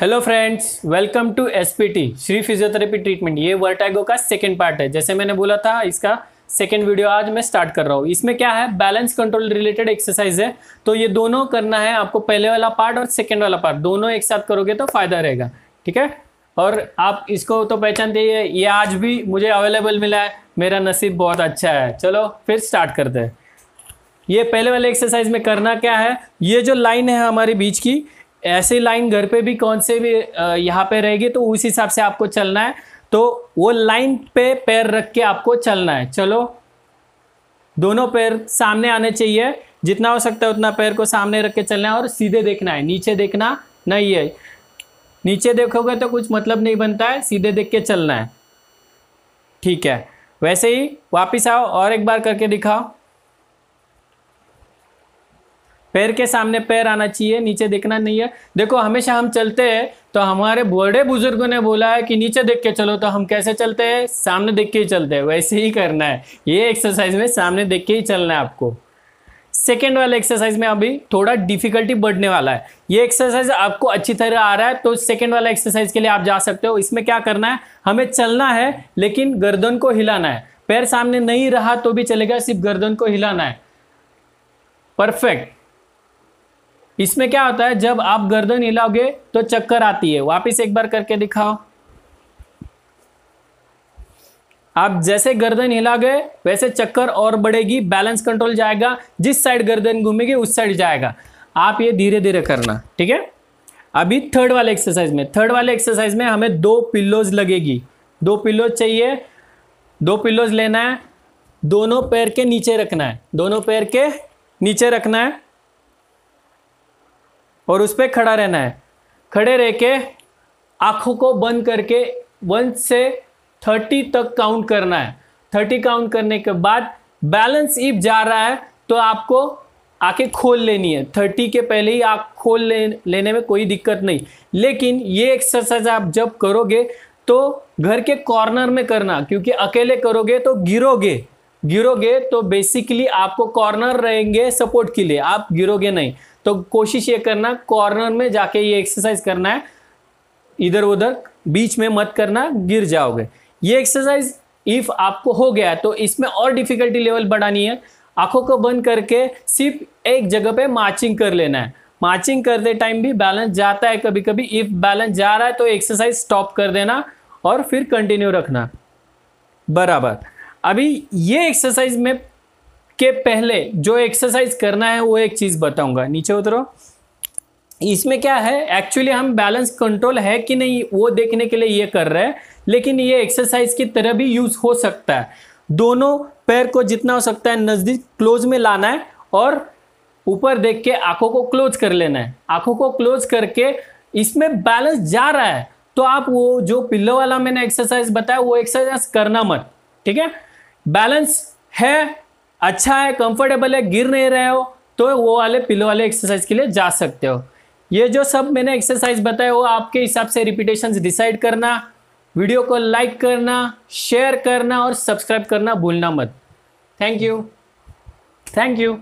hello friends welcome to SPT Shri physiotherapy treatment ये vertigo का second part है जैसे मैंने बोला था इसका सेकेंड वीडियो आज मैं स्टार्ट कर रहा हूँ इसमें क्या है बैलेंस कंट्रोल रिलेटेड एक्सरसाइज है तो ये दोनों करना है आपको पहले वाला पार्ट और सेकेंड वाला पार्ट दोनों एक साथ करोगे तो फायदा रहेगा ठीक है और आप इसको तो पहचानते ही ये आज भी मुझे अवेलेबल मिला है मेरा नसीब बहुत अच्छा है चलो फिर स्टार्ट करते हैं ये पहले वाले एक्सरसाइज में करना क्या है ये जो लाइन है हमारे बीच की ऐसी लाइन घर पे भी कौन से भी यहाँ पे रहेगी तो उस हिसाब से आपको चलना है तो वो लाइन पे पैर रख के आपको चलना है चलो दोनों पैर सामने आने चाहिए जितना हो सकता है उतना पैर को सामने रख के चलना है और सीधे देखना है नीचे देखना नहीं है नीचे देखोगे तो कुछ मतलब नहीं बनता है सीधे देख के चलना है ठीक है वैसे ही वापिस आओ और एक बार करके दिखाओ पैर के सामने पैर आना चाहिए नीचे देखना नहीं है देखो हमेशा हम चलते हैं तो हमारे बड़े बुजुर्गों ने बोला है कि नीचे देख के चलो तो हम कैसे चलते हैं सामने देख के ही चलते हैं वैसे ही करना है ये एक्सरसाइज में सामने देख के ही चलना है आपको सेकेंड वाले एक्सरसाइज में अभी थोड़ा डिफिकल्टी बढ़ने वाला है ये एक्सरसाइज आपको अच्छी तरह आ रहा है तो सेकेंड वाला एक्सरसाइज के लिए आप जा सकते हो इसमें क्या करना है हमें चलना है लेकिन गर्दन को हिलाना है पैर सामने नहीं रहा तो भी चलेगा सिर्फ गर्दन को हिलाना है परफेक्ट इसमें क्या होता है जब आप गर्दन हिलाओगे तो चक्कर आती है वापिस एक बार करके दिखाओ आप जैसे गर्दन हिलाओगे वैसे चक्कर और बढ़ेगी बैलेंस कंट्रोल जाएगा जिस साइड गर्दन घूमेगी उस साइड जाएगा आप ये धीरे धीरे करना ठीक है अभी थर्ड वाले एक्सरसाइज में थर्ड वाले एक्सरसाइज में हमें दो पिल्लोज लगेगी दो पिल्लोज चाहिए दो पिल्लोज लेना है दोनों पैर के नीचे रखना है दोनों पैर के नीचे रखना है और उस पर खड़ा रहना है खड़े रह के आँखों को बंद करके वन से थर्टी तक काउंट करना है थर्टी काउंट करने के बाद बैलेंस इफ जा रहा है तो आपको आँखें खोल लेनी है थर्टी के पहले ही आँख खोल ले, लेने में कोई दिक्कत नहीं लेकिन ये एक्सरसाइज आप जब करोगे तो घर के कॉर्नर में करना क्योंकि अकेले करोगे तो गिरोगे गिरोगे तो बेसिकली आपको कॉर्नर रहेंगे सपोर्ट के लिए आप गिरोगे नहीं तो कोशिश ये करना कॉर्नर में जाके ये एक्सरसाइज करना है इधर उधर बीच में मत करना गिर जाओगे ये एक्सरसाइज इफ आपको हो गया तो इसमें और डिफिकल्टी लेवल बढ़ानी है आंखों को बंद करके सिर्फ एक जगह पे मार्चिंग कर लेना है मार्चिंग करते टाइम भी बैलेंस जाता है कभी कभी इफ बैलेंस जा रहा है तो एक्सरसाइज स्टॉप कर देना और फिर कंटिन्यू रखना बराबर अभी ये एक्सरसाइज में के पहले जो एक्सरसाइज करना है वो एक चीज़ बताऊंगा नीचे उतरो इसमें क्या है एक्चुअली हम बैलेंस कंट्रोल है कि नहीं वो देखने के लिए ये कर रहे हैं लेकिन ये एक्सरसाइज की तरह भी यूज़ हो सकता है दोनों पैर को जितना हो सकता है नज़दीक क्लोज में लाना है और ऊपर देख के आंखों को क्लोज कर लेना है आंखों को क्लोज करके इसमें बैलेंस जा रहा है तो आप वो जो पिल्लो वाला मैंने एक्सरसाइज बताया वो एक्सरसाइज करना मत ठीक है बैलेंस है अच्छा है कंफर्टेबल है गिर नहीं रहे हो तो वो वाले पिलो वाले एक्सरसाइज के लिए जा सकते हो ये जो सब मैंने एक्सरसाइज बताया वो आपके हिसाब से रिपीटेशन डिसाइड करना वीडियो को लाइक करना शेयर करना और सब्सक्राइब करना भूलना मत थैंक यू थैंक यू